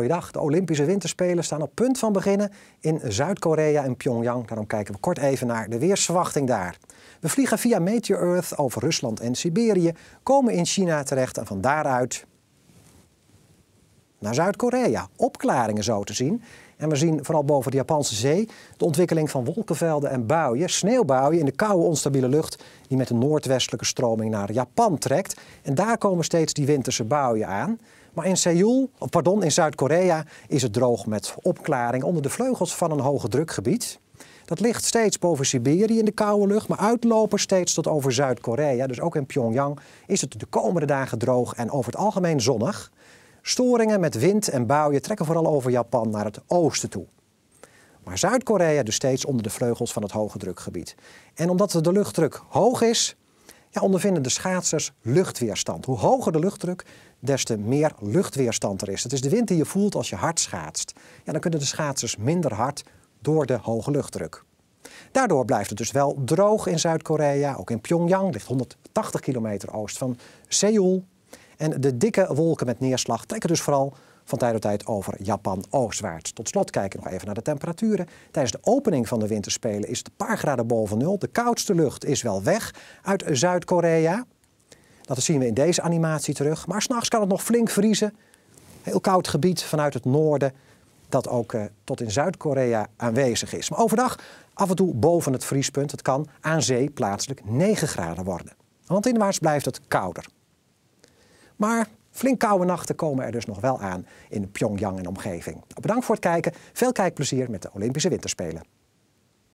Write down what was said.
Goeiedag. De Olympische Winterspelen staan op punt van beginnen in Zuid-Korea en Pyongyang. Daarom kijken we kort even naar de weersverwachting daar. We vliegen via Meteor Earth over Rusland en Siberië, komen in China terecht en van daaruit naar Zuid-Korea. Opklaringen zo te zien. En we zien vooral boven de Japanse zee de ontwikkeling van wolkenvelden en buien, sneeuwbuien in de koude onstabiele lucht die met de noordwestelijke stroming naar Japan trekt. En daar komen steeds die winterse buien aan. Maar in Seoul, pardon, in Zuid-Korea is het droog met opklaring onder de vleugels van een hoge drukgebied. Dat ligt steeds boven Siberië in de koude lucht, maar uitlopen steeds tot over Zuid-Korea. Dus ook in Pyongyang is het de komende dagen droog en over het algemeen zonnig. Storingen met wind en buien trekken vooral over Japan naar het oosten toe. Maar Zuid-Korea dus steeds onder de vleugels van het hoge drukgebied. En omdat de luchtdruk hoog is, ja, ondervinden de schaatsers luchtweerstand. Hoe hoger de luchtdruk, des te meer luchtweerstand er is. Het is de wind die je voelt als je hard schaatst. Ja, dan kunnen de schaatsers minder hard door de hoge luchtdruk. Daardoor blijft het dus wel droog in Zuid-Korea. Ook in Pyongyang ligt 180 kilometer oost van Seoul. En de dikke wolken met neerslag trekken dus vooral van tijd tot tijd over Japan oostwaarts. Tot slot kijken we nog even naar de temperaturen. Tijdens de opening van de winterspelen is het een paar graden boven nul. De koudste lucht is wel weg uit Zuid-Korea. Dat zien we in deze animatie terug. Maar s'nachts kan het nog flink vriezen. Heel koud gebied vanuit het noorden dat ook eh, tot in Zuid-Korea aanwezig is. Maar overdag af en toe boven het vriespunt. Het kan aan zee plaatselijk 9 graden worden. Want inwaarts blijft het kouder. Maar flink koude nachten komen er dus nog wel aan in Pyongyang en omgeving. Bedankt voor het kijken. Veel kijkplezier met de Olympische Winterspelen.